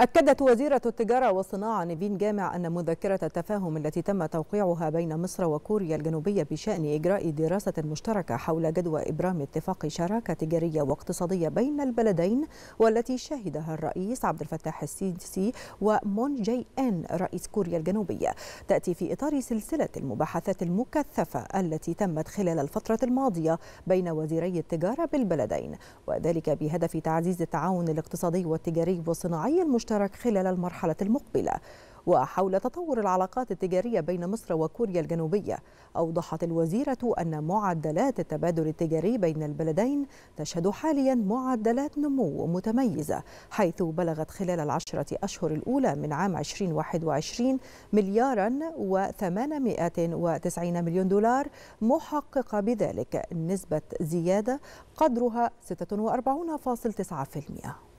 أكدت وزيرة التجارة والصناعة نيفين جامع أن مذكرة التفاهم التي تم توقيعها بين مصر وكوريا الجنوبية بشأن إجراء دراسة مشتركة حول جدوى إبرام اتفاق شراكة تجارية واقتصادية بين البلدين والتي شهدها الرئيس عبد الفتاح السيسي ومون جي إن رئيس كوريا الجنوبية تأتي في إطار سلسلة المباحثات المكثفة التي تمت خلال الفترة الماضية بين وزيري التجارة بالبلدين وذلك بهدف تعزيز التعاون الاقتصادي والتجاري والصناعي المشترك المشترك خلال المرحلة المقبلة وحول تطور العلاقات التجارية بين مصر وكوريا الجنوبية أوضحت الوزيرة أن معدلات التبادل التجاري بين البلدين تشهد حاليا معدلات نمو متميزة حيث بلغت خلال العشرة أشهر الأولى من عام 2021 مليارا و890 مليون دولار محققة بذلك نسبة زيادة قدرها 46.9%